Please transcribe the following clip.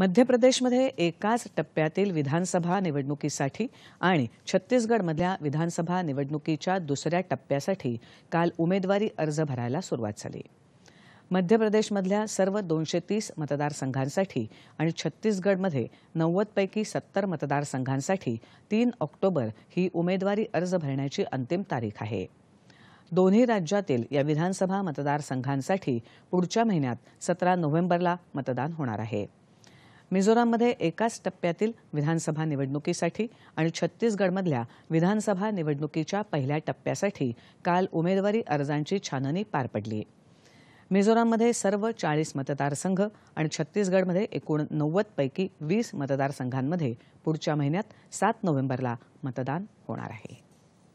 मध्य प्रदेशमध्ये एकाच टप्प्यातील विधानसभा निवडणुकीसाठी आणि छत्तीसगडमधल्या विधानसभा निवडणुकीच्या दुसऱ्या टप्प्यासाठी काल उमेदवारी अर्ज भरायला सुरुवात झाली मध्य प्रदेशमधल्या सर्व दोनशे तीस मतदारसंघांसाठी आणि छत्तीसगडमध्ये नव्वदपैकी सत्तर मतदारसंघांसाठी तीन ऑक्टोबर ही उमेदवारी अर्ज भरण्याची अंतिम तारीख आहे दोन्ही राज्यातील या विधानसभा मतदारसंघांसाठी पुढच्या महिन्यात सतरा नोव्हेंबरला मतदान होणार आहे मिझोराममध्ये एकाच टप्प्यातील विधानसभा निवडणुकीसाठी आणि छत्तीसगडमधल्या विधानसभा निवडणुकीच्या पहिल्या टप्प्यासाठी काल उमेदवारी अर्जांची छाननी पार पडली मिझोराममध्ये सर्व चाळीस मतदारसंघ आणि छत्तीसगडमध्ये एकूण नव्वदपैकी वीस मतदारसंघांमध्ये पुढच्या महिन्यात सात नोव्हेंबरला मतदान होणार आहे